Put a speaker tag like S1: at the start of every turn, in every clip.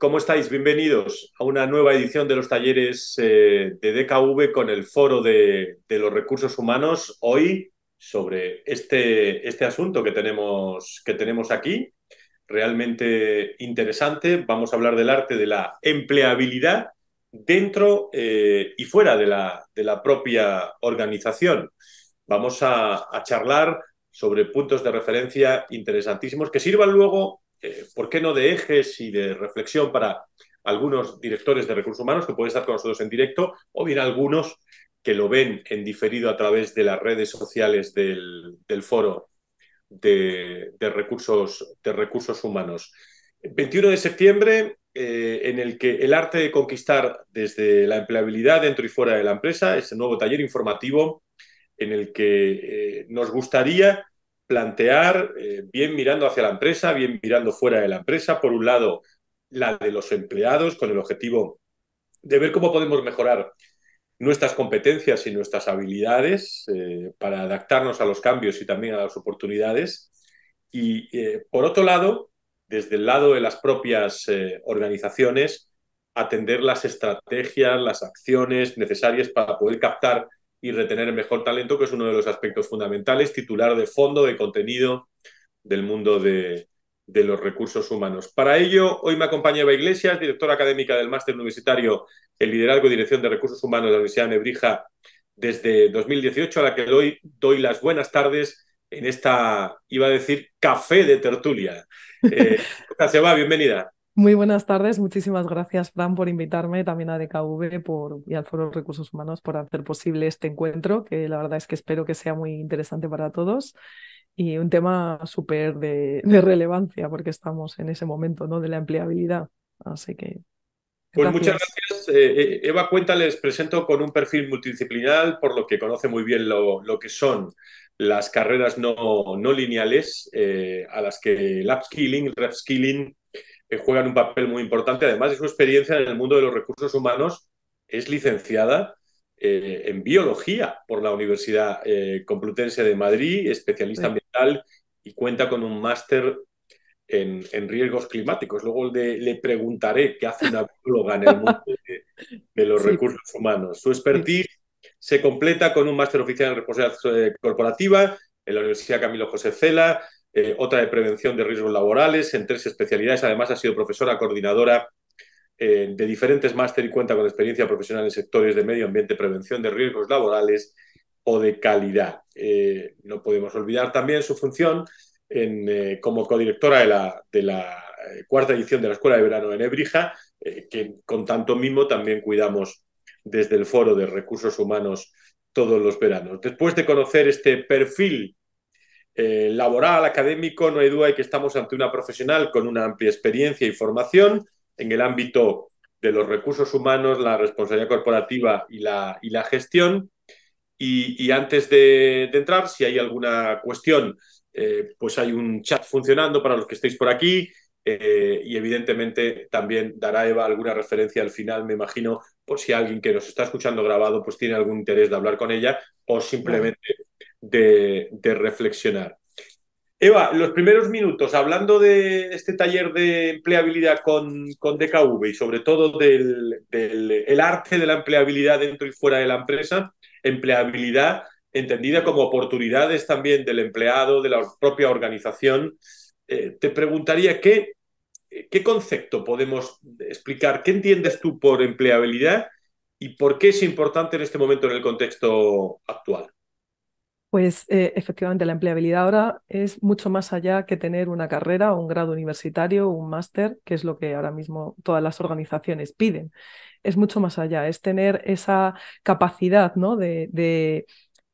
S1: ¿Cómo estáis? Bienvenidos a una nueva edición de los talleres eh, de DKV con el foro de, los recursos humanos. Hoy sobre este, este asunto que tenemos, que tenemos aquí, realmente interesante. Vamos a hablar del arte de la empleabilidad dentro eh, y fuera de la, de la, propia organización. Vamos a charlar sobre puntos de referencia interesantísimos que sirvan luego eh, ¿por qué no de ejes y de reflexión para algunos directores de recursos humanos que pueden estar con nosotros en directo o bien algunos que lo ven en diferido a través de las redes sociales del, foro de, recursos, de recursos humanos. 21 de septiembre, eh, en el que el arte de conquistar desde la empleabilidad dentro y fuera de la empresa, ese nuevo taller informativo en el que eh, nos gustaría plantear, eh, bien mirando hacia la empresa, bien mirando fuera de la empresa, por un lado, la de los empleados, con el objetivo de ver cómo podemos mejorar nuestras competencias y nuestras habilidades eh, para adaptarnos a los cambios y también a las oportunidades. Y eh, por otro lado, desde el lado de las propias organizaciones, atender las estrategias, las acciones necesarias para poder captar y retener el mejor talento, que es uno de los aspectos fundamentales, titular de fondo, de contenido del mundo de, los recursos humanos. Para ello, hoy me acompaña Eva Iglesias, directora académica del Máster Universitario en Liderazgo y Dirección de Recursos Humanos de la Universidad de Nebrija desde 2018, a la que doy, doy las buenas tardes en esta, iba a decir, café de tertulia. Eh, va? bienvenida.
S2: Muy buenas tardes, muchísimas gracias Fran por invitarme, también a DKV por, y al Foro de Recursos Humanos por hacer posible este encuentro, que la verdad es que espero que sea muy interesante para todos y un tema súper de, relevancia porque estamos en ese momento ¿no? de la empleabilidad. Así que... Pues muchas
S1: gracias. Eh, eh, Eva Cuenta les presento con un perfil multidisciplinar, por lo que conoce muy bien lo, lo que son las carreras no, no lineales, eh, a las que el upskilling, el reskilling que juegan un papel muy importante. Además de su experiencia en el mundo de los recursos humanos, es licenciada eh, en biología por la Universidad eh, Complutense de Madrid, especialista ambiental y cuenta con un máster en, riesgos climáticos. Luego le, preguntaré qué hace una bióloga en el mundo de, los recursos humanos. Su expertise se completa con un máster oficial en responsabilidad eh, corporativa en la Universidad Camilo José Cela eh, otra de prevención de riesgos laborales, en tres especialidades. Además, ha sido profesora coordinadora eh, de diferentes máster y cuenta con experiencia profesional en sectores de medio ambiente, prevención de riesgos laborales o de calidad. Eh, no podemos olvidar también su función en, como codirectora de la, de la, cuarta edición de la Escuela de Verano en Ebrija, que con tanto mimo también cuidamos desde el Foro de Recursos Humanos todos los veranos. Después de conocer este perfil eh, laboral, académico, no hay duda de que estamos ante una profesional con una amplia experiencia y formación en el ámbito de los recursos humanos, la responsabilidad corporativa y la, gestión. Y, antes de, entrar, si hay alguna cuestión, eh, pues hay un chat funcionando para los que estéis por aquí. Eh, y evidentemente también dará Eva alguna referencia al final, me imagino, por si alguien que nos está escuchando grabado pues tiene algún interés de hablar con ella o simplemente de, reflexionar. Eva, los primeros minutos, hablando de este taller de empleabilidad con, con DKV y sobre todo del, arte de la empleabilidad dentro y fuera de la empresa, empleabilidad entendida como oportunidades también del empleado, de la propia organización, eh, te preguntaría qué, qué concepto podemos explicar, qué entiendes tú por empleabilidad y por qué es importante en este momento en el contexto actual.
S2: Pues eh, efectivamente, la empleabilidad ahora es mucho más allá que tener una carrera un grado universitario un máster, que es lo que ahora mismo todas las organizaciones piden. Es mucho más allá, es tener esa capacidad ¿no? de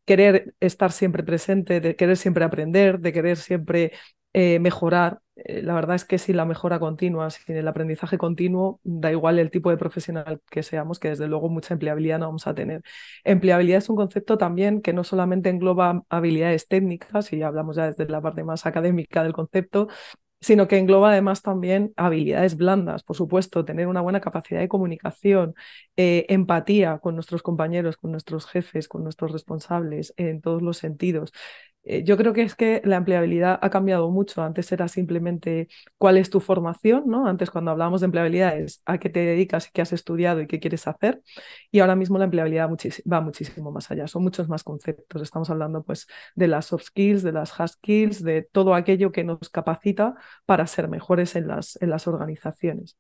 S2: querer estar siempre presente, de querer siempre aprender, de querer siempre eh, mejorar. Eh, la verdad es que si la mejora continua, sin el aprendizaje continuo, da igual el tipo de profesional que seamos, que desde luego mucha empleabilidad no vamos a tener. Empleabilidad es un concepto también que no solamente engloba habilidades técnicas, y hablamos ya desde la parte más académica del concepto, sino que engloba además también habilidades blandas, por supuesto, tener una buena capacidad de comunicación, eh, empatía con nuestros compañeros, con nuestros jefes, con nuestros responsables, en todos los sentidos, eh, yo creo que es que la empleabilidad ha cambiado mucho. Antes era simplemente cuál es tu formación, ¿no? Antes cuando hablábamos de empleabilidad es a qué te dedicas, qué has estudiado y qué quieres hacer. Y ahora mismo la empleabilidad va muchísimo más allá. Son muchos más conceptos. Estamos hablando pues de las soft skills, de las hard skills, de todo aquello que nos capacita para ser mejores en las, en las organizaciones.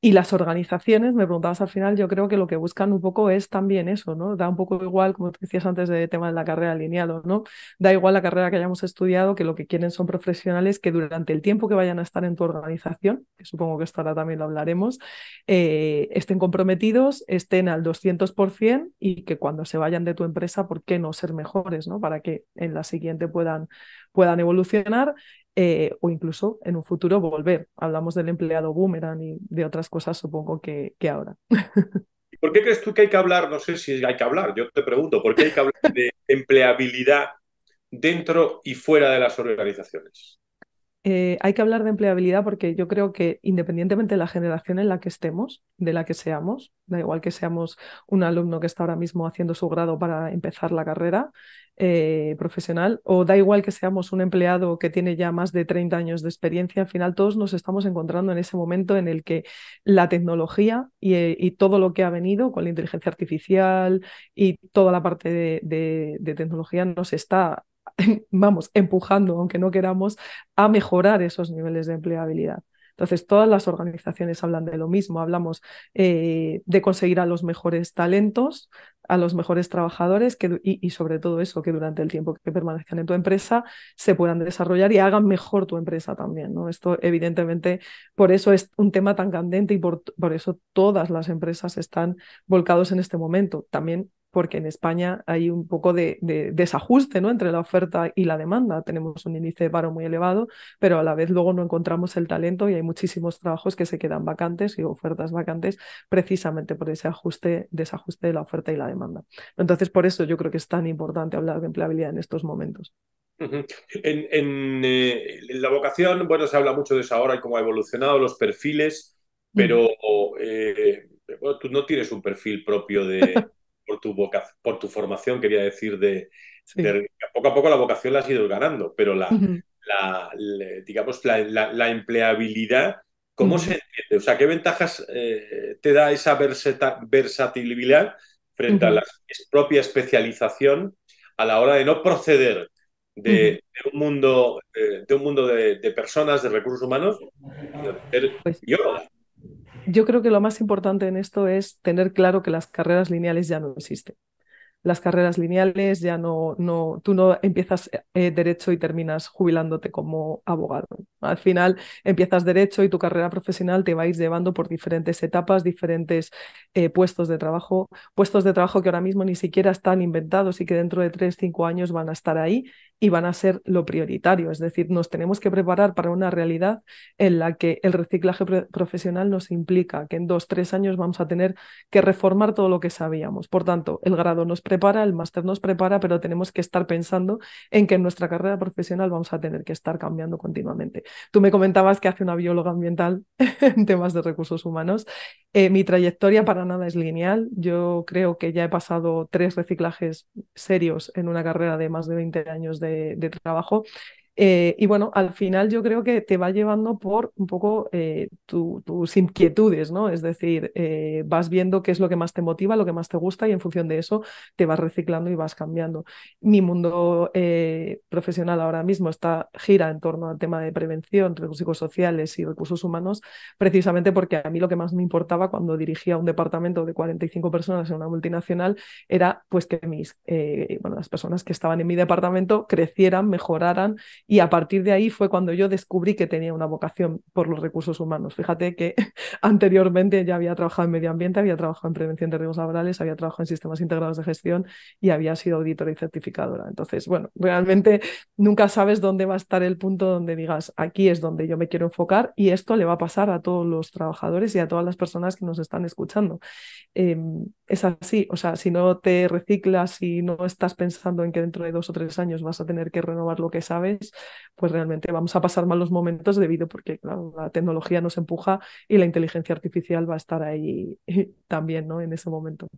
S2: Y las organizaciones, me preguntabas al final, yo creo que lo que buscan un poco es también eso, ¿no? Da un poco igual, como decías antes de tema de la carrera alineado no, da igual la carrera que hayamos estudiado, que lo que quieren son profesionales que durante el tiempo que vayan a estar en tu organización, que supongo que ahora también lo hablaremos, eh, estén comprometidos, estén al 200% y que cuando se vayan de tu empresa, ¿por qué no ser mejores, ¿no? Para que en la siguiente puedan, puedan evolucionar eh, o incluso en un futuro volver. Hablamos del empleado boomerang y de otras cosas, supongo que, que ahora.
S1: ¿Por qué crees tú que hay que hablar? No sé si hay que hablar, yo te pregunto, ¿por qué hay que hablar de empleabilidad dentro y fuera de las organizaciones?
S2: Eh, hay que hablar de empleabilidad porque yo creo que independientemente de la generación en la que estemos, de la que seamos, da igual que seamos un alumno que está ahora mismo haciendo su grado para empezar la carrera eh, profesional, o da igual que seamos un empleado que tiene ya más de 30 años de experiencia, al final todos nos estamos encontrando en ese momento en el que la tecnología y, eh, todo lo que ha venido con la inteligencia artificial y toda la parte de, de tecnología nos está vamos, empujando, aunque no queramos, a mejorar esos niveles de empleabilidad. Entonces, todas las organizaciones hablan de lo mismo, hablamos eh, de conseguir a los mejores talentos, a los mejores trabajadores y, sobre todo eso, que durante el tiempo que permanezcan en tu empresa se puedan desarrollar y hagan mejor tu empresa también. ¿no? Esto evidentemente, por eso es un tema tan candente y por, eso todas las empresas están volcados en este momento. También porque en España hay un poco de, desajuste ¿no? entre la oferta y la demanda. Tenemos un índice de paro muy elevado, pero a la vez luego no encontramos el talento y hay muchísimos trabajos que se quedan vacantes y ofertas vacantes precisamente por ese ajuste, desajuste de la oferta y la demanda. Entonces, por eso yo creo que es tan importante hablar de empleabilidad en estos momentos.
S1: Eh, en, la vocación, bueno, se habla mucho de eso ahora y cómo ha evolucionado los perfiles, pero eh, tú no tienes un perfil propio de... tu, por tu formación, quería decir, de, poco a poco la vocación la has ido ganando, pero la, digamos, la, empleabilidad, ¿cómo se entiende? O sea, ¿qué ventajas eh, te da esa versatilidad frente a la propia especialización a la hora de no proceder de, eh, un mundo, de, un mundo de, personas, de recursos humanos, pues Yo
S2: yo creo que lo más importante en esto es tener claro que las carreras lineales ya no existen. Las carreras lineales ya no, no tú no empiezas eh, derecho y terminas jubilándote como abogado. Al final empiezas derecho y tu carrera profesional te va a ir llevando por diferentes etapas, diferentes eh, puestos de trabajo, puestos de trabajo que ahora mismo ni siquiera están inventados y que dentro de tres, cinco años van a estar ahí y van a ser lo prioritario. Es decir, nos tenemos que preparar para una realidad en la que el reciclaje profesional nos implica que en dos, tres años vamos a tener que reformar todo lo que sabíamos. Por tanto, el grado nos prepara, el máster nos prepara, pero tenemos que estar pensando en que en nuestra carrera profesional vamos a tener que estar cambiando continuamente. Tú me comentabas que hace una bióloga ambiental en temas de recursos humanos eh, mi trayectoria para nada es lineal. Yo creo que ya he pasado tres reciclajes serios en una carrera de más de 20 años de trabajo eh, y bueno, al final yo creo que te va llevando por un poco eh, tus inquietudes, ¿no? Es decir, eh, vas viendo qué es lo que más te motiva, lo que más te gusta y en función de eso te vas reciclando y vas cambiando. Mi mundo profesional ahora mismo está gira en torno al tema de prevención, recursos sociales y recursos humanos, precisamente porque a mí lo que más me importaba cuando dirigía un departamento de 45 personas en una multinacional era pues que mis, bueno, las personas que estaban en mi departamento crecieran, mejoraran y a partir de ahí fue cuando yo descubrí que tenía una vocación por los recursos humanos. Fíjate que anteriormente ya había trabajado en medio ambiente, había trabajado en prevención de riesgos laborales, había trabajado en sistemas integrados de gestión y había sido auditora y certificadora. Entonces, bueno, realmente nunca sabes dónde va a estar el punto donde digas, aquí es donde yo me quiero enfocar y esto le va a pasar a todos los trabajadores y a todas las personas que nos están escuchando. Em, es así, o sea, si no te reciclas, y no estás pensando en que dentro de dos o tres años vas a tener que renovar lo que sabes, pues realmente vamos a pasar malos momentos debido porque la tecnología nos empuja y la inteligencia artificial va a estar ahí también ¿no? en ese momento.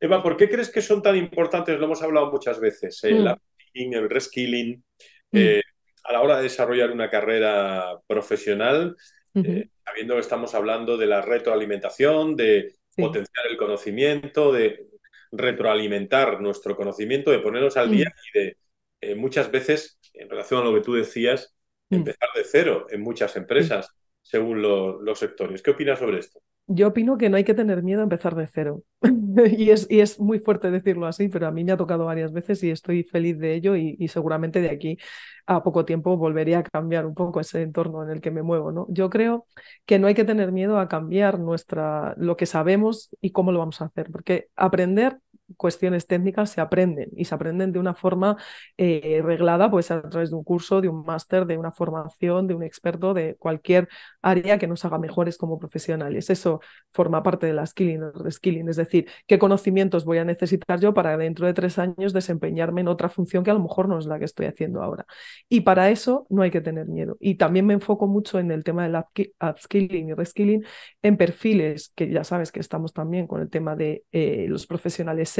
S1: Eva, ¿por qué crees que son tan importantes? Lo hemos hablado muchas veces, el mm. reskilling, mm. eh, a la hora de desarrollar una carrera profesional, habiendo eh, que estamos hablando de la retroalimentación, de potenciar el conocimiento, de retroalimentar nuestro conocimiento, de ponernos al mm. día y de eh, muchas veces en relación a lo que tú decías, mm. empezar de cero en muchas empresas, según los sectores. ¿Qué opinas sobre esto?
S2: Yo opino que no hay que tener miedo a empezar de cero. y, es, muy fuerte decirlo así, pero a mí me ha tocado varias veces y estoy feliz de ello y, seguramente de aquí a poco tiempo volveré a cambiar un poco ese entorno en el que me muevo. ¿no? Yo creo que no hay que tener miedo a cambiar nuestra, lo que sabemos y cómo lo vamos a hacer, porque aprender cuestiones técnicas se aprenden y se aprenden de una forma eh, reglada, pues a través de un curso, de un máster, de una formación, de un experto, de cualquier área que nos haga mejores como profesionales. Eso forma parte de la skilling o reskilling, es decir, qué conocimientos voy a necesitar yo para dentro de tres años desempeñarme en otra función que a lo mejor no es la que estoy haciendo ahora. Y para eso no hay que tener miedo. Y también me enfoco mucho en el tema del upskilling y reskilling en perfiles, que ya sabes que estamos también con el tema de eh, los profesionales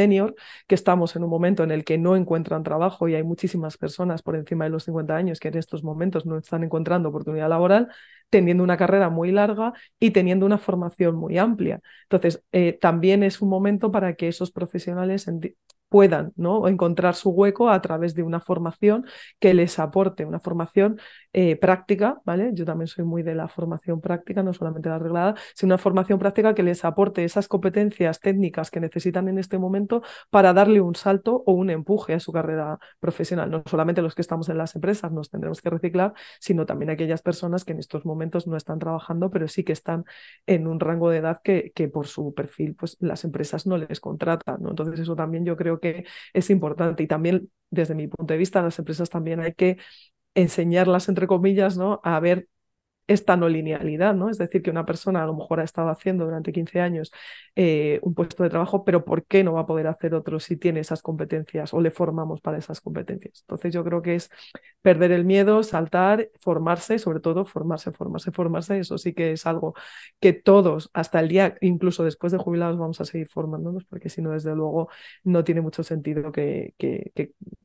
S2: que estamos en un momento en el que no encuentran trabajo y hay muchísimas personas por encima de los 50 años que en estos momentos no están encontrando oportunidad laboral, teniendo una carrera muy larga y teniendo una formación muy amplia. Entonces, eh, también es un momento para que esos profesionales puedan ¿no? encontrar su hueco a través de una formación que les aporte, una formación eh, práctica, ¿vale? Yo también soy muy de la formación práctica, no solamente la arreglada, sino una formación práctica que les aporte esas competencias técnicas que necesitan en este momento para darle un salto o un empuje a su carrera profesional. No solamente los que estamos en las empresas nos tendremos que reciclar, sino también aquellas personas que en estos momentos no están trabajando, pero sí que están en un rango de edad que, que por su perfil pues, las empresas no les contratan. ¿no? Entonces eso también yo creo que que es importante. Y también, desde mi punto de vista, las empresas también hay que enseñarlas, entre comillas, ¿no? a ver esta no linealidad, ¿no? Es decir, que una persona a lo mejor ha estado haciendo durante 15 años eh, un puesto de trabajo, pero ¿por qué no va a poder hacer otro si tiene esas competencias o le formamos para esas competencias? Entonces yo creo que es perder el miedo, saltar, formarse, sobre todo formarse, formarse, formarse. Eso sí que es algo que todos, hasta el día, incluso después de jubilados, vamos a seguir formándonos, porque si no, desde luego, no tiene mucho sentido que,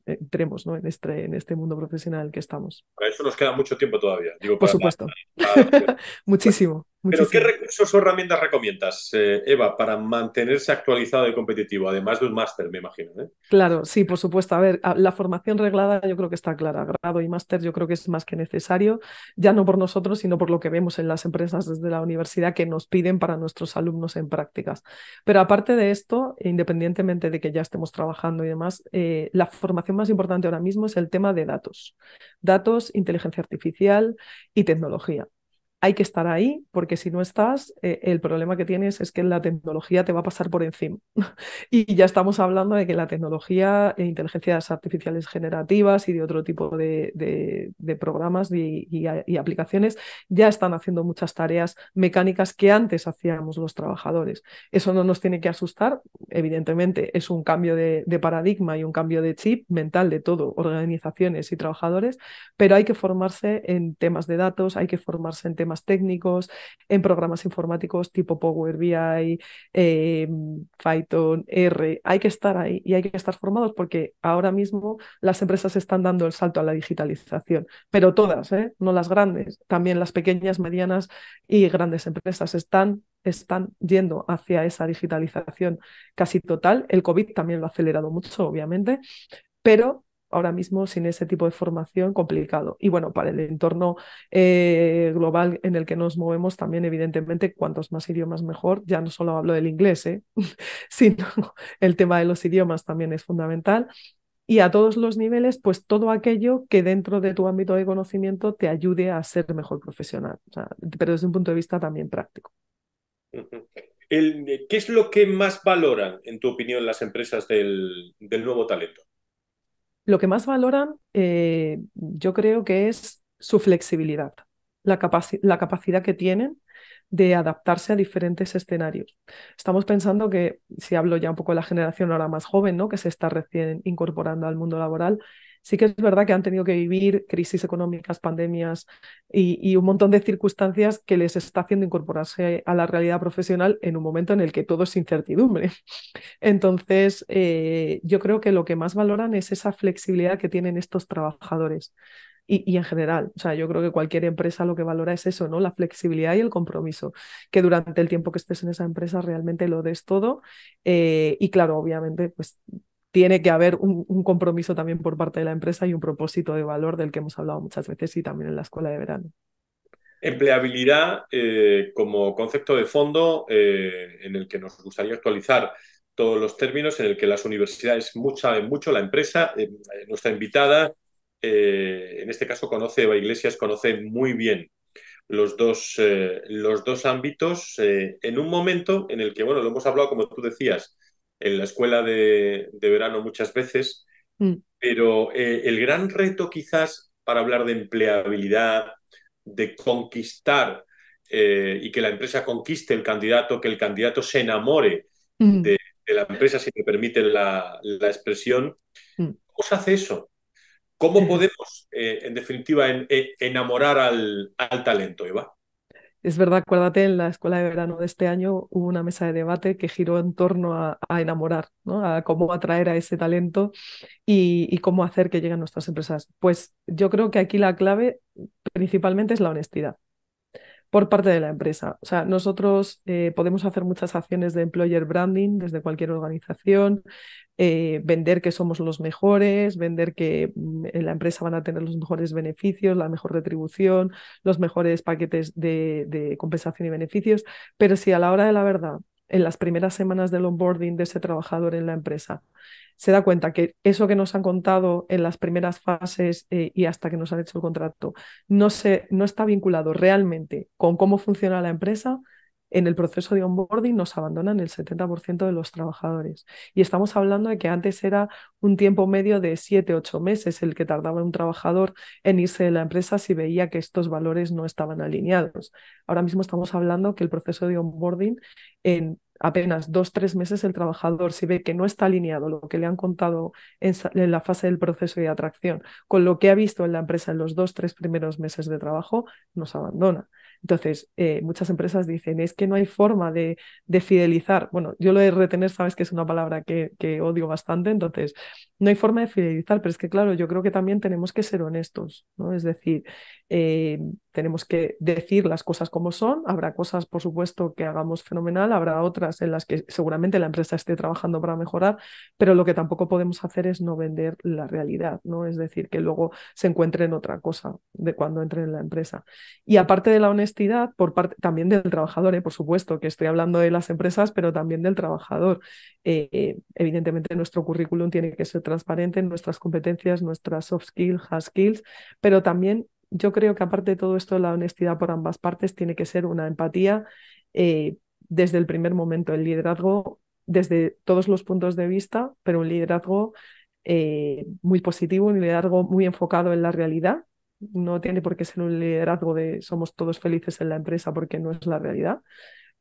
S2: entremos ¿no? en, este, en este mundo profesional que estamos.
S1: Para eso nos queda mucho tiempo todavía. Digo, Por supuesto.
S2: Muchísimo. ¿Pero
S1: qué recursos o herramientas recomiendas, eh, Eva, para mantenerse actualizado y competitivo, además de un máster, me imagino? Eh?
S2: Claro, sí, por supuesto. A ver, la formación reglada yo creo que está clara. Grado y máster yo creo que es más que necesario, ya no por nosotros, sino por lo que vemos en las empresas desde la universidad que nos piden para nuestros alumnos en prácticas. Pero aparte de esto, independientemente de que ya estemos trabajando y demás, eh, la formación más importante ahora mismo es el tema de datos. Datos, inteligencia artificial y tecnología hay que estar ahí, porque si no estás, eh, el problema que tienes es que la tecnología te va a pasar por encima. y ya estamos hablando de que la tecnología, e inteligencias artificiales generativas y de otro tipo de, programas y, aplicaciones ya están haciendo muchas tareas mecánicas que antes hacíamos los trabajadores. Eso no nos tiene que asustar, evidentemente es un cambio de, de paradigma y un cambio de chip mental de todo, organizaciones y trabajadores, pero hay que formarse en temas de datos, hay que formarse en temas técnicos, en programas informáticos tipo Power BI, em, Python, R. Hay que estar ahí y hay que estar formados porque ahora mismo las empresas están dando el salto a la digitalización, pero todas, ¿eh? no las grandes, también las pequeñas, medianas y grandes empresas están están yendo hacia esa digitalización casi total. El COVID también lo ha acelerado mucho, obviamente, pero ahora mismo sin ese tipo de formación complicado. Y bueno, para el entorno eh, global en el que nos movemos también, evidentemente, cuantos más idiomas mejor. Ya no solo hablo del inglés, ¿eh? sino el tema de los idiomas también es fundamental. Y a todos los niveles, pues todo aquello que dentro de tu ámbito de conocimiento te ayude a ser mejor profesional, pero desde un punto de vista también práctico.
S1: ¿Qué es lo que más valoran, en tu opinión, las empresas del nuevo talento?
S2: Lo que más valoran, eh, yo creo que es su flexibilidad, la, la capacidad que tienen de adaptarse a diferentes escenarios. Estamos pensando que, si hablo ya un poco de la generación ahora más joven, ¿no? que se está recién incorporando al mundo laboral, Sí que es verdad que han tenido que vivir crisis económicas, pandemias y, un montón de circunstancias que les está haciendo incorporarse a la realidad profesional en un momento en el que todo es incertidumbre. Entonces, eh, yo creo que lo que más valoran es esa flexibilidad que tienen estos trabajadores. Y, en general. O sea, yo creo que cualquier empresa lo que valora es eso, ¿no? La flexibilidad y el compromiso, que durante el tiempo que estés en esa empresa realmente lo des todo. Eh, y claro, obviamente, pues tiene que haber un, compromiso también por parte de la empresa y un propósito de valor del que hemos hablado muchas veces y también en la escuela de verano.
S1: Empleabilidad eh, como concepto de fondo eh, en el que nos gustaría actualizar todos los términos, en el que las universidades saben mucho, la empresa, eh, nuestra invitada, en este caso conoce, Eva Iglesias conoce muy bien los dos, los dos ámbitos en un momento en el que, bueno, lo hemos hablado como tú decías, en la escuela de, verano muchas veces, mm. pero eh, el gran reto quizás para hablar de empleabilidad, de conquistar eh, y que la empresa conquiste el candidato, que el candidato se enamore mm. de, la empresa, si me permite la, expresión, mm. ¿cómo se hace eso? ¿Cómo podemos, eh, en definitiva, enamorar al, al talento, Eva?
S2: Es verdad, acuérdate, en la escuela de verano de este año hubo una mesa de debate que giró en torno a, enamorar, ¿no? a cómo atraer a ese talento y, y, cómo hacer que lleguen nuestras empresas. Pues yo creo que aquí la clave principalmente es la honestidad por parte de la empresa. O sea, nosotros eh, podemos hacer muchas acciones de employer branding desde cualquier organización, eh, vender que somos los mejores, vender que mm, en la empresa van a tener los mejores beneficios, la mejor retribución, los mejores paquetes de compensación y beneficios, pero si a la hora de la verdad en las primeras semanas del onboarding de ese trabajador en la empresa se da cuenta que eso que nos han contado en las primeras fases eh, y hasta que nos han hecho el contrato no, se, no está vinculado realmente con cómo funciona la empresa, en el proceso de onboarding nos abandonan el 70% de los trabajadores. Y estamos hablando de que antes era un tiempo medio de 7, 8 meses el que tardaba un trabajador en irse de la empresa si veía que estos valores no estaban alineados. Ahora mismo estamos hablando que el proceso de onboarding en apenas dos, tres meses el trabajador, si ve que no está alineado lo que le han contado en, la fase del proceso de atracción con lo que ha visto en la empresa en los dos, tres primeros meses de trabajo, nos abandona. Entonces, eh, muchas empresas dicen, es que no hay forma de, fidelizar. Bueno, yo lo de retener, sabes que es una palabra que, que odio bastante, entonces, no hay forma de fidelizar, pero es que, claro, yo creo que también tenemos que ser honestos, ¿no? Es decir, eh, tenemos que decir las cosas como son. Habrá cosas, por supuesto, que hagamos fenomenal, habrá otras en las que seguramente la empresa esté trabajando para mejorar, pero lo que tampoco podemos hacer es no vender la realidad, ¿no? Es decir, que luego se encuentren en otra cosa de cuando entren en la empresa. Y aparte de la honestidad, por parte también del trabajador, ¿eh? por supuesto, que estoy hablando de las empresas, pero también del trabajador. Eh, evidentemente, nuestro currículum tiene que ser transparente, nuestras competencias, nuestras soft skills, hard skills, pero también yo creo que aparte de todo esto, la honestidad por ambas partes tiene que ser una empatía eh, desde el primer momento, el liderazgo desde todos los puntos de vista, pero un liderazgo eh, muy positivo, un liderazgo muy enfocado en la realidad. No tiene por qué ser un liderazgo de somos todos felices en la empresa porque no es la realidad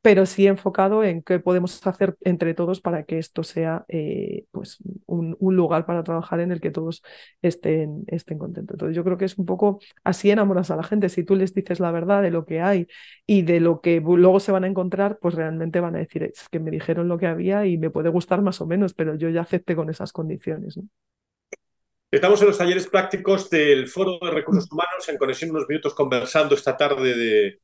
S2: pero sí enfocado en qué podemos hacer entre todos para que esto sea eh, pues un, un, lugar para trabajar en el que todos estén, estén contentos. Entonces yo creo que es un poco así enamoras a la gente. Si tú les dices la verdad de lo que hay y de lo que luego se van a encontrar, pues realmente van a decir, es que me dijeron lo que había y me puede gustar más o menos, pero yo ya acepté con esas condiciones.
S1: Estamos en los talleres prácticos del Foro de Recursos Humanos en conexión unos minutos conversando esta tarde de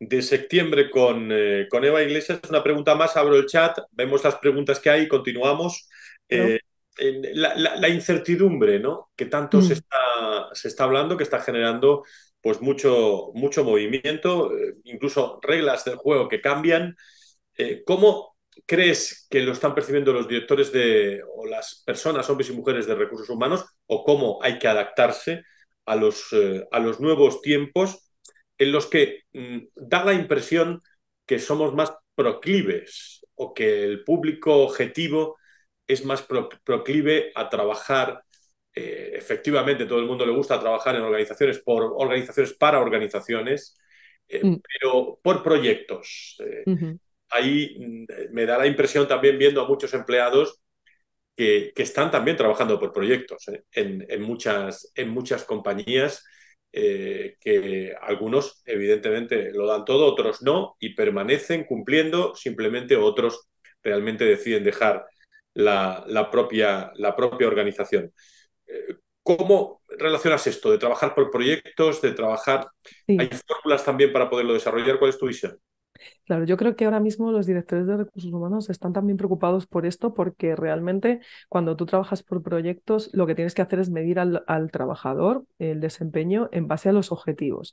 S1: de septiembre con, eh, con, Eva Iglesias. Una pregunta más, abro el chat, vemos las preguntas que hay, continuamos. Eh, la, incertidumbre, ¿no? Que tanto mm. se, está, se está hablando, que está generando pues mucho, mucho movimiento, eh, incluso reglas del juego que cambian. ¿Cómo crees que lo están percibiendo los directores de, o las personas, hombres y mujeres de recursos humanos, o cómo hay que adaptarse a los, a los nuevos tiempos en los que mm, da la impresión que somos más proclives o que el público objetivo es más proclive a trabajar. Eh, efectivamente, todo el mundo le gusta trabajar en organizaciones por organizaciones para organizaciones, eh, mm. pero por proyectos. Eh. Ahí mm, me da la impresión también viendo a muchos empleados que, están también trabajando por proyectos en, muchas, en muchas compañías eh, que algunos evidentemente lo dan todo, otros no, y permanecen cumpliendo, simplemente otros realmente deciden dejar la, propia, la propia, organización. Eh, ¿Cómo relacionas esto de trabajar por proyectos, de trabajar... ¿Hay fórmulas también para poderlo desarrollar? ¿Cuál es tu visión?
S2: Claro, yo creo que ahora mismo los directores de recursos humanos están también preocupados por esto porque realmente cuando tú trabajas por proyectos lo que tienes que hacer es medir al, trabajador el desempeño en base a los objetivos,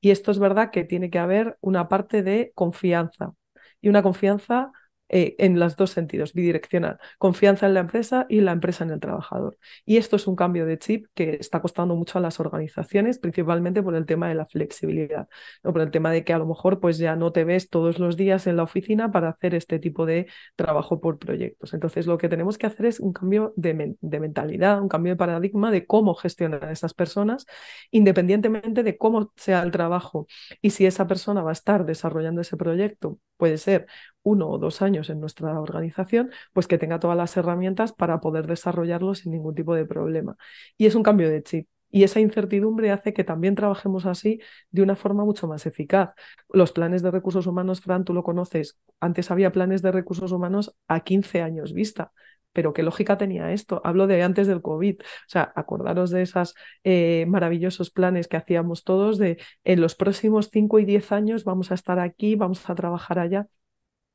S2: Y esto es verdad que tiene que haber una parte de confianza y una confianza eh, en los dos sentidos, bidireccional, confianza en la empresa y la empresa en el trabajador. Y esto es un cambio de chip que está costando mucho a las organizaciones, principalmente por el tema de la flexibilidad, o por el tema de que a lo mejor pues ya no te ves todos los días en la oficina para hacer este tipo de trabajo por proyectos. Entonces lo que tenemos que hacer es un cambio de, de mentalidad, un cambio de paradigma de cómo gestionar a esas personas, independientemente de cómo sea el trabajo y si esa persona va a estar desarrollando ese proyecto puede ser uno o dos años en nuestra organización, pues que tenga todas las herramientas para poder desarrollarlo sin ningún tipo de problema. Y es un cambio de chip. Y esa incertidumbre hace que también trabajemos así de una forma mucho más eficaz. Los planes de recursos humanos, Fran, tú lo conoces. Antes había planes de recursos humanos a 15 años vista pero qué lógica tenía esto. Hablo de antes del COVID. O sea, acordaros de esos eh, maravillosos planes que hacíamos todos de en los próximos 5 y 10 años vamos a estar aquí, vamos a trabajar allá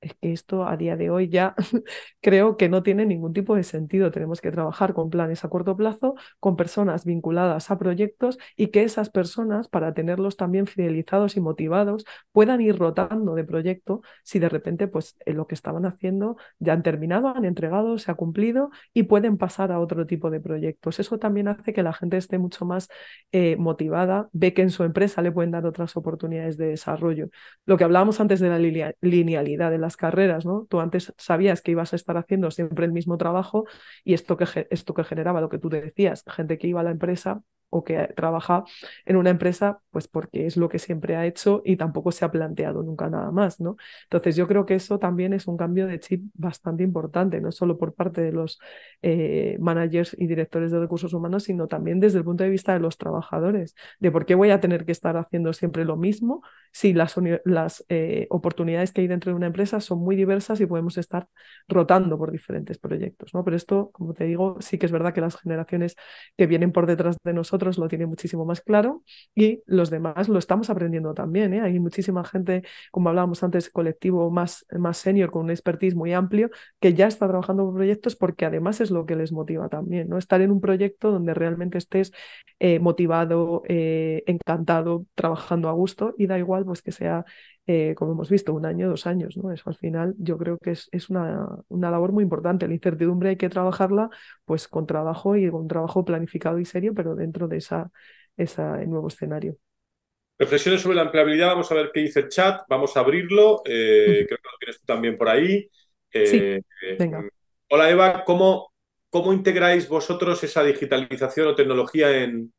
S2: es que esto a día de hoy ya creo que no tiene ningún tipo de sentido. Tenemos que trabajar con planes a corto plazo, con personas vinculadas a proyectos y que esas personas, para tenerlos también fidelizados y motivados, puedan ir rotando de proyecto si de repente pues eh, lo que estaban haciendo ya han terminado, han entregado, se ha cumplido y pueden pasar a otro tipo de proyectos. Eso también hace que la gente esté mucho más eh, motivada, ve que en su empresa le pueden dar otras oportunidades de desarrollo. Lo que hablábamos antes de la linealidad de las carreras, ¿no? Tú antes sabías que ibas a estar haciendo siempre el mismo trabajo y esto que, esto que generaba lo que tú decías, gente que iba a la empresa que trabaja en una empresa pues porque es lo que siempre ha hecho y tampoco se ha planteado nunca nada más, ¿no? Entonces yo creo que eso también es un cambio de chip bastante importante, no solo por parte de los eh, managers y directores de recursos humanos, sino también desde el punto de vista de los trabajadores, de por qué voy a tener que estar haciendo siempre lo mismo si las, las eh, oportunidades que hay dentro de una empresa son muy diversas y podemos estar rotando por diferentes proyectos, ¿no? Pero esto, como te digo, sí que es verdad que las generaciones que vienen por detrás de nosotros lo tiene muchísimo más claro y los demás lo estamos aprendiendo también. ¿eh? Hay muchísima gente, como hablábamos antes, colectivo más, más senior, con un expertise muy amplio, que ya está trabajando con proyectos porque además es lo que les motiva también, ¿no? Estar en un proyecto donde realmente estés eh, motivado, eh, encantado, trabajando a gusto y da igual pues que sea eh, como hemos visto, un año, dos años, ¿no? Eso al final yo creo que es, una, una, labor muy importante. La incertidumbre hay que trabajarla pues con trabajo y con trabajo planificado y serio, pero dentro de ese esa nuevo escenario.
S1: Reflexiones sobre la empleabilidad, vamos a ver qué dice el chat, vamos a abrirlo, eh, creo que lo tienes tú también por ahí. Eh, hola Eva, ¿cómo, ¿cómo integráis vosotros esa digitalización o tecnología en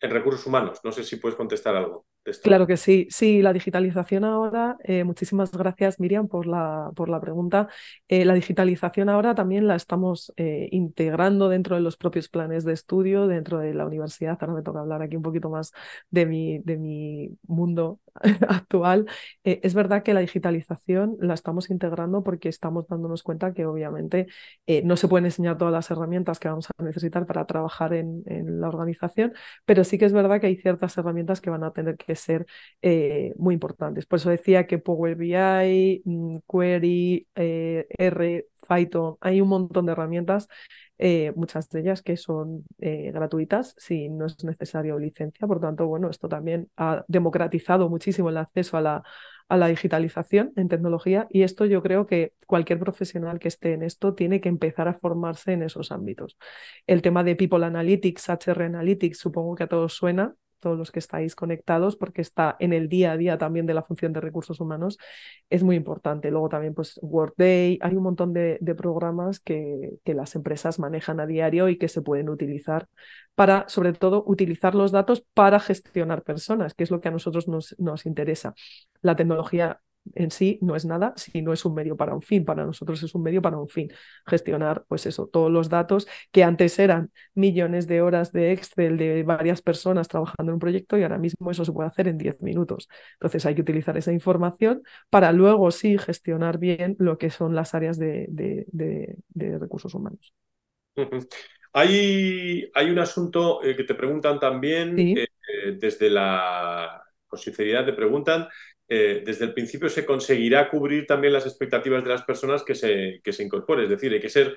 S1: recursos humanos? No sé si puedes contestar algo. Claro
S2: que sí, sí, la digitalización ahora, eh, muchísimas gracias Miriam por la, por la pregunta. Eh, la digitalización ahora también la estamos eh, integrando dentro de los propios planes de estudio, dentro de la universidad. Ahora me toca hablar aquí un poquito más de mi, de mi mundo actual. es verdad que la digitalización la estamos integrando porque estamos dándonos cuenta que obviamente no se pueden enseñar todas las herramientas que vamos a necesitar para trabajar en la organización, pero sí que es verdad que hay ciertas herramientas que van a tener que ser eh, muy importantes. Por eso decía que Power BI, mm, Query, eh, R, Python, hay un montón de herramientas, eh, muchas de ellas que son gratuitas si no es necesario licencia. Por tanto, bueno, esto también ha democratizado muchísimo el acceso a la, a la digitalización en tecnología y esto yo creo que cualquier profesional que esté en esto tiene que empezar a formarse en esos ámbitos. El tema de People Analytics, HR Analytics, supongo que a todos suena, todos los que estáis conectados, porque está en el día a día también de la función de recursos humanos, es muy importante. Luego también, pues, Workday, hay un montón de, programas que, que, las empresas manejan a diario y que se pueden utilizar para, sobre todo, utilizar los datos para gestionar personas, que es lo que a nosotros nos, nos interesa. La tecnología en sí no es nada si no es un medio para un fin. Para nosotros es un medio para un fin. Gestionar, pues eso, todos los datos que antes eran millones de horas de Excel de varias personas trabajando en un proyecto y ahora mismo eso se puede hacer en 10 minutos. Entonces hay que utilizar esa información para luego sí gestionar bien lo que son las áreas de, recursos humanos.
S1: Hay, un asunto eh, que te preguntan también eh, desde la con sinceridad te preguntan eh, desde el principio se conseguirá cubrir también las expectativas de las personas que se, que se incorporen. Es decir, hay que ser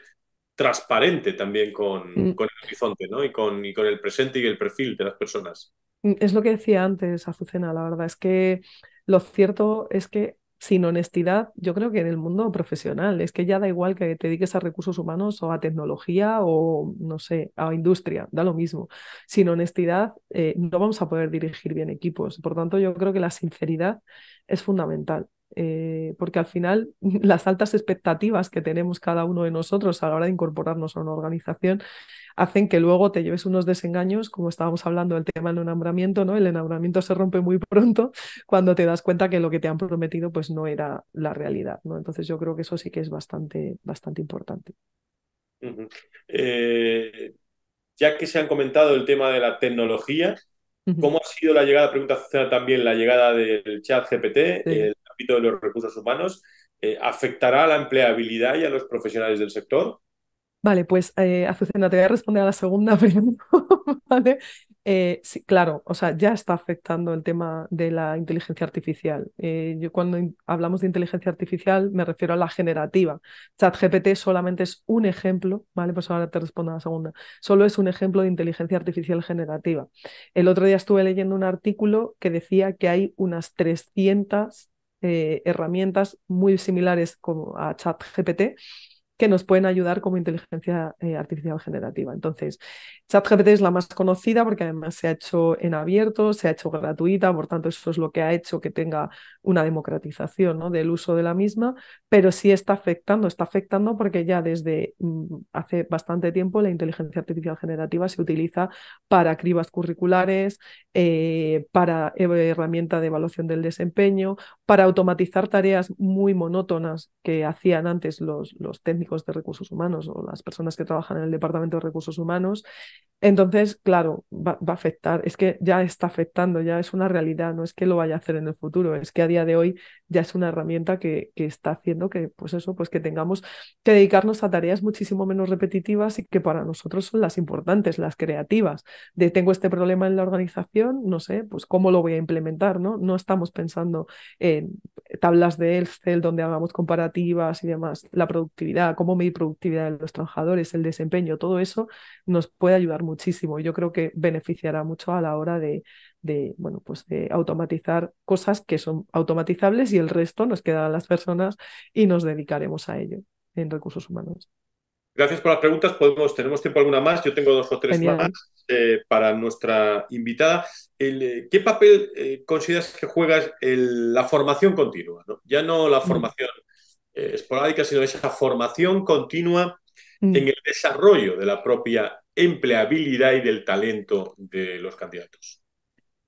S1: transparente también con, mm. el horizonte y, con, y con el presente y el perfil de las personas.
S2: Es lo que decía antes, Azucena, la verdad es que lo cierto es que sin honestidad, yo creo que en el mundo profesional, es que ya da igual que te dediques a recursos humanos o a tecnología o, no sé, a industria, da lo mismo. Sin honestidad eh, no vamos a poder dirigir bien equipos. Por tanto, yo creo que la sinceridad es fundamental. Eh, porque al final las altas expectativas que tenemos cada uno de nosotros a la hora de incorporarnos a una organización hacen que luego te lleves unos desengaños, como estábamos hablando del tema del enamoramiento, ¿no? El enamoramiento se rompe muy pronto cuando te das cuenta que lo que te han prometido pues no era la realidad, ¿no? Entonces yo creo que eso sí que es bastante, bastante importante.
S1: Eh, ya que se han comentado el tema de la tecnología, ¿Cómo ha sido la llegada, pregunta también, la llegada del chat GPT, de los recursos humanos, eh, ¿afectará a la empleabilidad y a los profesionales del sector?
S2: Vale, pues eh, Azucena, te voy a responder a la segunda ¿vale? Eh, sí, claro, o sea, ya está afectando el tema de la inteligencia artificial. yo cuando hablamos de inteligencia artificial me refiero a la generativa. ChatGPT solamente es un ejemplo, ¿vale? Pues ahora te respondo a la segunda. Solo es un ejemplo de inteligencia artificial generativa. El otro día estuve leyendo un artículo que decía que hay unas 300 eh, herramientas muy similares como a ChatGPT que nos pueden ayudar como inteligencia eh, artificial generativa. Entonces, ChatGPT es la más conocida porque además se ha hecho en abierto, se ha hecho gratuita, por tanto, eso es lo que ha hecho que tenga una democratización del uso de la misma, pero sí está afectando, está afectando porque ya desde mm, hace bastante tiempo la inteligencia artificial generativa se utiliza para cribas curriculares, eh, para e, herramienta de evaluación del desempeño, para automatizar tareas muy monótonas que hacían antes los técnicos de recursos humanos o las personas que trabajan en el departamento de recursos humanos. Entonces, claro, va, a afectar, es que ya está afectando, ya es una realidad, no es que lo vaya a hacer en el futuro, es que a día de hoy ya es una herramienta que, está haciendo que, pues eso, pues que tengamos que dedicarnos a tareas muchísimo menos repetitivas y que para nosotros son las importantes, las creativas. De tengo este problema en la organización, no sé, pues cómo lo voy a implementar, ¿no? No estamos pensando en tablas de Excel donde hagamos comparativas y demás, la productividad, cómo medir productividad de los trabajadores, el desempeño, todo eso nos puede ayudar muchísimo. y Yo creo que beneficiará mucho a la hora de, de, bueno, pues de automatizar cosas que son automatizables y el resto nos queda a las personas y nos dedicaremos a ello en recursos humanos.
S1: Gracias por las preguntas. Podemos, tenemos tiempo alguna más. Yo tengo dos o tres eh, para nuestra invitada. Eh, ¿Qué papel eh, consideras que juegas la formación continua? Ya no la mm. formación esporádica, sino esa formación continua mm. en el desarrollo de la propia empleabilidad y del talento de los candidatos.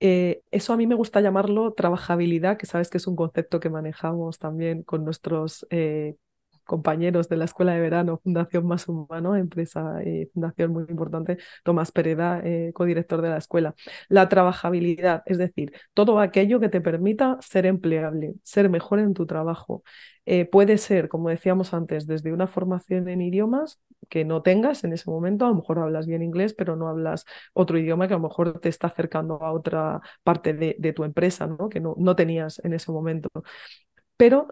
S2: Eh, eso a mí me gusta llamarlo trabajabilidad, que sabes que es un concepto que manejamos también con nuestros eh, compañeros de la Escuela de Verano, Fundación Más Humano, empresa y eh, fundación muy importante, Tomás Pereda, eh, codirector de la escuela. La trabajabilidad, es decir, todo aquello que te permita ser empleable, ser mejor en tu trabajo. Eh, puede ser, como decíamos antes, desde una formación en idiomas que no tengas en ese momento, a lo mejor hablas bien inglés, pero no hablas otro idioma que a lo mejor te está acercando a otra parte de, tu empresa, ¿no? que no, tenías en ese momento pero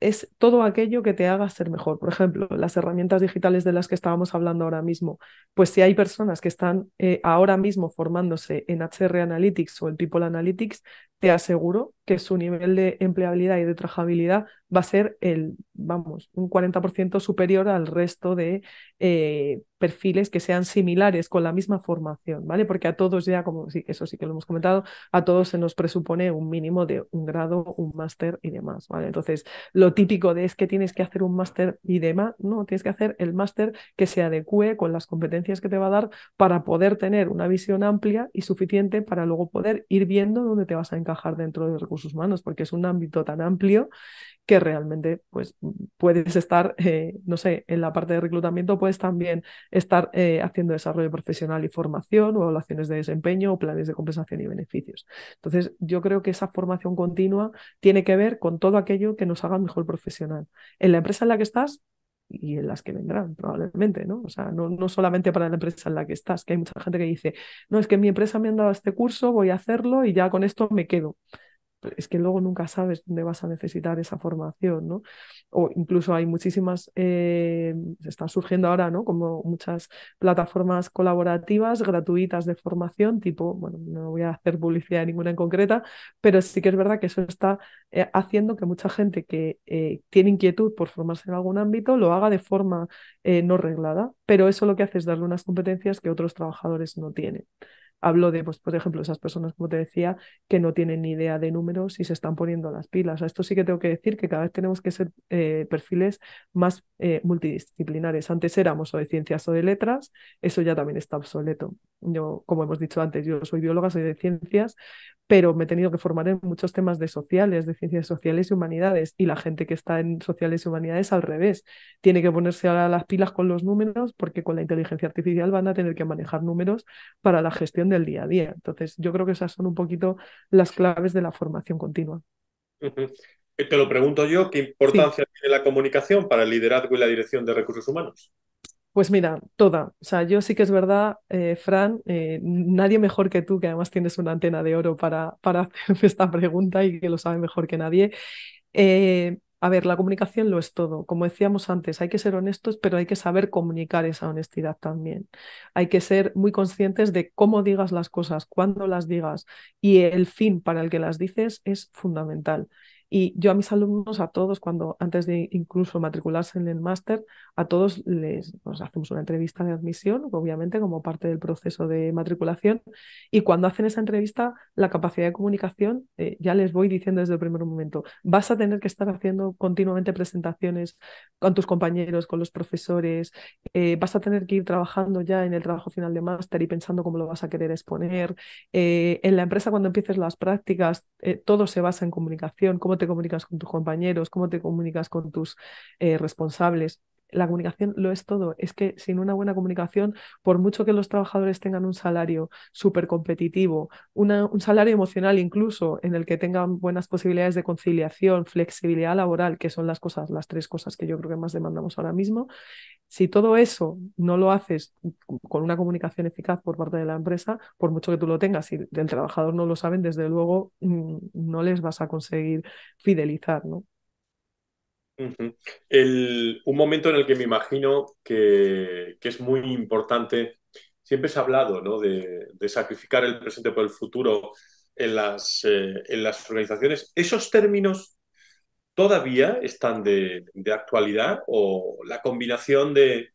S2: es todo aquello que te haga ser mejor. Por ejemplo, las herramientas digitales de las que estábamos hablando ahora mismo. Pues si hay personas que están eh, ahora mismo formándose en HR Analytics o en People Analytics, te aseguro que su nivel de empleabilidad y de trabajabilidad va a ser el, vamos, un 40% superior al resto de eh, perfiles que sean similares con la misma formación, ¿vale? Porque a todos ya, como eso sí que lo hemos comentado, a todos se nos presupone un mínimo de un grado, un máster y demás, ¿vale? Entonces, lo típico de es que tienes que hacer un máster y demás, no, tienes que hacer el máster que se adecue con las competencias que te va a dar para poder tener una visión amplia y suficiente para luego poder ir viendo dónde te vas a encajar dentro de recursos humanos, porque es un ámbito tan amplio que realmente pues, puedes estar, eh, no sé, en la parte de reclutamiento puedes también estar eh, haciendo desarrollo profesional y formación o evaluaciones de desempeño o planes de compensación y beneficios. Entonces, yo creo que esa formación continua tiene que ver con todo aquello que nos haga mejor profesional. En la empresa en la que estás, y en las que vendrán probablemente, ¿no? O sea, no, no, solamente para la empresa en la que estás, que hay mucha gente que dice, no, es que mi empresa me han dado este curso, voy a hacerlo y ya con esto me quedo es que luego nunca sabes dónde vas a necesitar esa formación, ¿no? O incluso hay muchísimas, eh, están surgiendo ahora, ¿no? Como muchas plataformas colaborativas gratuitas de formación, tipo, bueno, no voy a hacer publicidad ninguna en concreta, pero sí que es verdad que eso está eh, haciendo que mucha gente que eh, tiene inquietud por formarse en algún ámbito lo haga de forma eh, no reglada, pero eso lo que hace es darle unas competencias que otros trabajadores no tienen. Hablo de, pues, por ejemplo, esas personas, como te decía, que no tienen ni idea de números y se están poniendo las pilas. A esto sí que tengo que decir que cada vez tenemos que ser eh, perfiles más eh, multidisciplinares. Antes éramos o de ciencias o de letras, eso ya también está obsoleto. Yo, como hemos dicho antes, yo soy bióloga, soy de ciencias, pero me he tenido que formar en muchos temas de sociales, de ciencias sociales y humanidades, y la gente que está en sociales y humanidades al revés. Tiene que ponerse a las pilas con los números porque con la inteligencia artificial van a tener que manejar números para la gestión del día a día. Entonces, yo creo que esas son un poquito las claves de la formación continua.
S1: Eh, te lo pregunto yo, ¿qué importancia tiene la comunicación para el liderazgo y la dirección de recursos humanos?
S2: Pues mira, toda. O sea, yo sí que es verdad, eh, Fran, eh, nadie mejor que tú, que además tienes una antena de oro para, para esta pregunta y que lo sabe mejor que nadie. Eh, a ver, la comunicación lo es todo. Como decíamos antes, hay que ser honestos, pero hay que saber comunicar esa honestidad también. Hay que ser muy conscientes de cómo digas las cosas, cuándo las digas y el fin para el que las dices es fundamental. Y yo a mis alumnos, a todos, cuando antes de incluso matricularse en el máster, a todos les hacemos una entrevista de admisión, obviamente como parte del proceso de matriculación. Y cuando hacen esa entrevista, la capacidad de comunicación, eh, ya les voy diciendo desde el primer momento, vas a tener que estar haciendo continuamente presentaciones con tus compañeros, con los profesores, eh, vas a tener que ir trabajando ya en el trabajo final de máster y pensando cómo lo vas a querer exponer. Eh, en la empresa, cuando empieces las prácticas, todo se basa en comunicación, cómo te comunicas con tus compañeros, cómo te comunicas con tus eh, responsables la comunicación lo es todo. Es que sin una buena comunicación, por mucho que los trabajadores tengan un salario súper competitivo, un salario emocional incluso en el que tengan buenas posibilidades de conciliación, flexibilidad laboral, que son las cosas, las tres cosas que yo creo que más demandamos ahora mismo, si todo eso no lo haces con una comunicación eficaz por parte de la empresa, por mucho que tú lo tengas y del el trabajador no lo saben, desde luego mm, no les vas a conseguir fidelizar, ¿no?
S1: un momento en el que me imagino que, es muy importante, siempre se ha hablado de, sacrificar el presente por el futuro en las, eh, organizaciones. ¿Esos términos todavía están de, actualidad o la combinación de,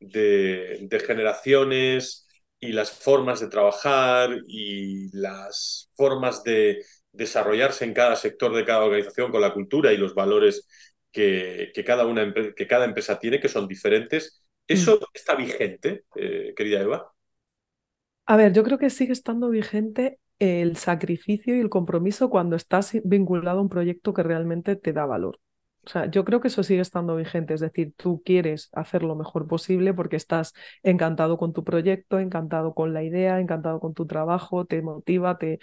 S1: de, generaciones y las formas de trabajar y las formas de desarrollarse en cada sector de cada organización con la cultura y los valores que, cada, una, que cada empresa tiene, que son diferentes. ¿Eso mm. está vigente, eh, querida Eva?
S2: A ver, yo creo que sigue estando vigente el sacrificio y el compromiso cuando estás vinculado a un proyecto que realmente te da valor. O sea, yo creo que eso sigue estando vigente, es decir, tú quieres hacer lo mejor posible porque estás encantado con tu proyecto, encantado con la idea, encantado con tu trabajo, te motiva, te...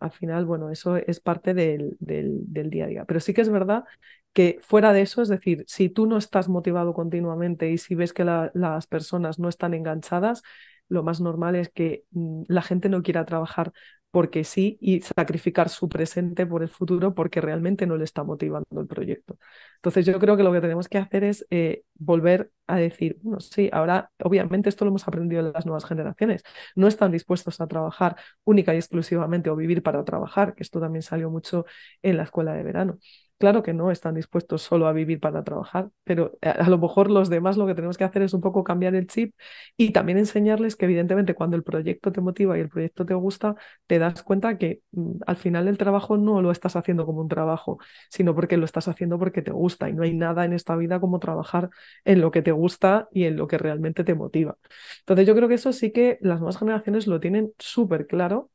S2: Al final, bueno, eso es parte del, del día a día. Pero sí que es verdad que fuera de eso, es decir, si tú no estás motivado continuamente y si ves que las personas no están enganchadas, lo más normal es que mm, la gente no quiera trabajar porque sí y sacrificar su presente por el futuro porque realmente no le está motivando el proyecto. Entonces yo creo que lo que tenemos que hacer es eh, volver a decir, bueno, sí, ahora obviamente esto lo hemos aprendido en las nuevas generaciones, no están dispuestos a trabajar única y exclusivamente o vivir para trabajar, que esto también salió mucho en la escuela de verano. Claro que no están dispuestos solo a vivir para trabajar, pero eh, a, lo mejor los demás lo que tenemos que hacer es un poco cambiar el chip y también enseñarles que evidentemente cuando el proyecto te motiva y el proyecto te gusta, te das cuenta que mm, al final el trabajo no lo estás haciendo como un trabajo, sino porque lo estás haciendo porque te gusta y no hay nada en esta vida como trabajar en lo que te gusta y en lo que realmente te motiva. Entonces yo creo que eso sí que las nuevas generaciones lo tienen súper claro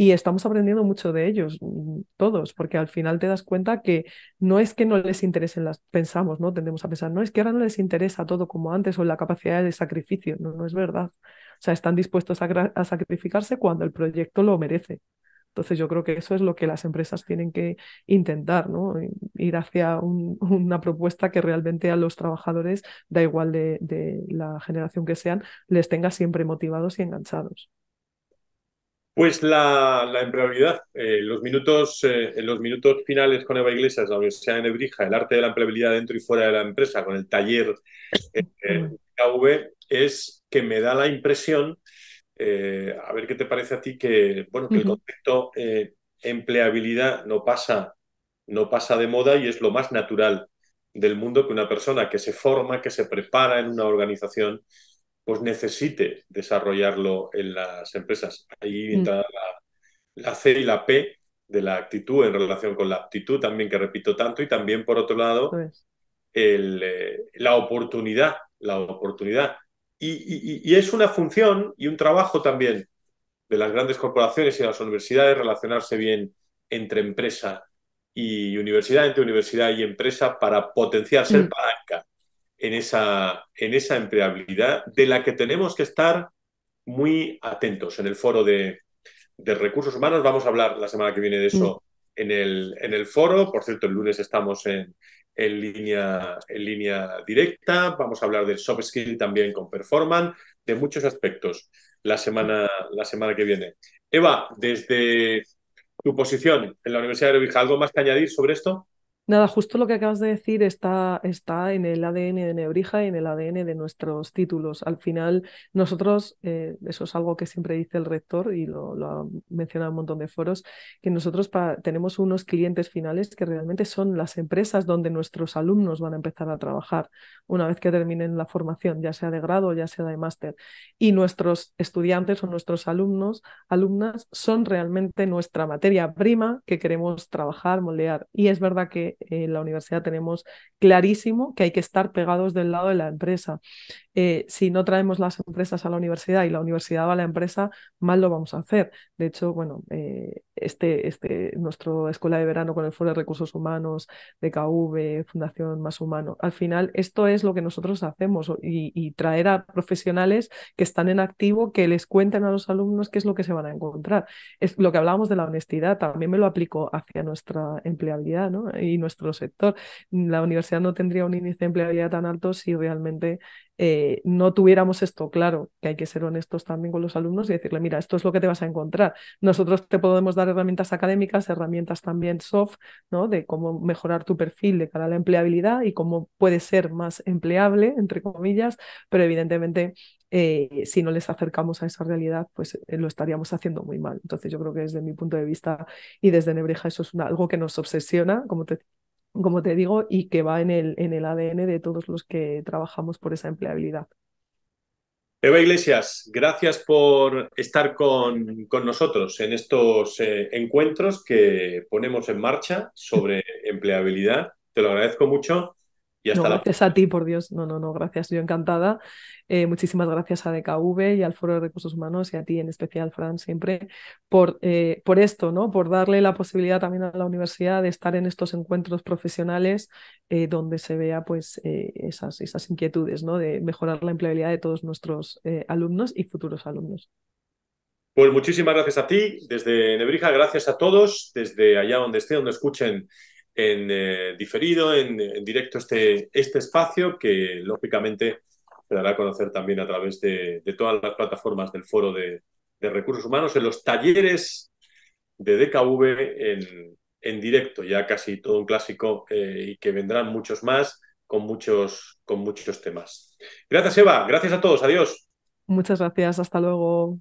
S2: y estamos aprendiendo mucho de ellos mm, todos, porque al final te das cuenta que no es que no les interesen las, pensamos, ¿no? Tendemos a pensar, no es que ahora no les interesa todo como antes o la capacidad de sacrificio, no, no es verdad. O sea, están dispuestos a, sacrificarse cuando el proyecto lo merece. Entonces yo creo que eso es lo que las empresas tienen que intentar, ¿no? Ir hacia una propuesta que realmente a los trabajadores, da igual de la generación que sean, les tenga siempre motivados y enganchados.
S1: Pues la, empleabilidad, eh, los minutos, eh, en los minutos finales con Eva Iglesias, la Universidad de Ebrija, el arte de la empleabilidad dentro y fuera de la empresa, con el taller KV, eh, mm. es que me da la impresión, a ver qué te parece a ti, que, bueno, que el concepto empleabilidad no pasa, no pasa de moda y es lo más natural del mundo que una persona que se forma, que se prepara en una organización, pues necesite desarrollarlo en las empresas. Ahí mm. entra la, C y la P de la actitud en relación con la aptitud también que repito tanto y también por otro lado eh, la oportunidad, la oportunidad. Y, es una función y un trabajo también de las grandes corporaciones y las universidades relacionarse bien entre empresa y universidad, entre universidad y empresa para potenciarse ser mm en esa, en esa empleabilidad de la que tenemos que estar muy atentos en el foro de, recursos humanos. Vamos a hablar la semana que viene de eso en el, en el foro. Por cierto, el lunes estamos en, en, línea, en línea directa. Vamos a hablar de soft skill también con performance, de muchos aspectos la semana, la semana que viene. Eva, desde tu posición en la Universidad de Rubija, ¿algo más que añadir sobre esto?
S2: Nada, justo lo que acabas de decir está, está en el ADN de Nebrija y en el ADN de nuestros títulos. Al final, nosotros, eh, eso es algo que siempre dice el rector y lo, ha mencionado en un montón de foros, que nosotros tenemos unos clientes finales que realmente son las empresas donde nuestros alumnos van a empezar a trabajar una vez que terminen la formación, ya sea de grado, ya sea de máster. Y nuestros estudiantes o nuestros alumnos, alumnas, son realmente nuestra materia prima que queremos trabajar, moldear. Y es verdad que en la universidad tenemos clarísimo que hay que estar pegados del lado de la empresa. Eh, si no traemos las empresas a la universidad y la universidad va a la empresa, mal lo vamos a hacer. De hecho, bueno, eh, este, este, nuestra escuela de verano con el Foro de Recursos Humanos, DKV, Fundación Más Humano, al final esto es lo que nosotros hacemos y, traer a profesionales que están en activo, que les cuenten a los alumnos qué es lo que se van a encontrar. Es lo que hablábamos de la honestidad, también me lo aplico hacia nuestra empleabilidad ¿no? y nuestro sector. La universidad no tendría un índice de empleabilidad tan alto si realmente eh, no tuviéramos esto claro, que hay que ser honestos también con los alumnos y decirle, mira, esto es lo que te vas a encontrar. Nosotros te podemos dar herramientas académicas, herramientas también soft, ¿no? De cómo mejorar tu perfil de cara a la empleabilidad y cómo puedes ser más empleable, entre comillas, pero evidentemente eh, si no les acercamos a esa realidad, pues eh, lo estaríamos haciendo muy mal. Entonces yo creo que desde mi punto de vista y desde Nebreja eso es algo que nos obsesiona, como te como te digo, y que va en el, en el ADN de todos los que trabajamos por esa empleabilidad.
S1: Eva Iglesias, gracias por estar con, con nosotros en estos eh, encuentros que ponemos en marcha sobre empleabilidad. Te lo agradezco mucho gracias
S2: a ti, por Dios. No, no, no, gracias. Yo encantada. Eh, muchísimas gracias a DKV y al Foro de Recursos Humanos y a ti en especial, Fran, siempre por, eh, por esto, ¿no? Por darle la posibilidad también a la universidad de estar en estos encuentros profesionales eh, donde se vea pues esas, inquietudes, ¿no? De mejorar la empleabilidad de todos nuestros alumnos y futuros alumnos.
S1: Pues muchísimas gracias a ti, desde Nebrija, gracias a todos, desde allá donde esté, donde escuchen en eh, diferido, en, directo este, este espacio que lógicamente se dará a conocer también a través de, todas las plataformas del foro de, recursos humanos, en los talleres de DKV en, directo, ya casi todo un clásico eh, y que vendrán muchos más con muchos, con muchos temas. Gracias Eva, gracias a todos, adiós.
S2: Muchas gracias, hasta luego.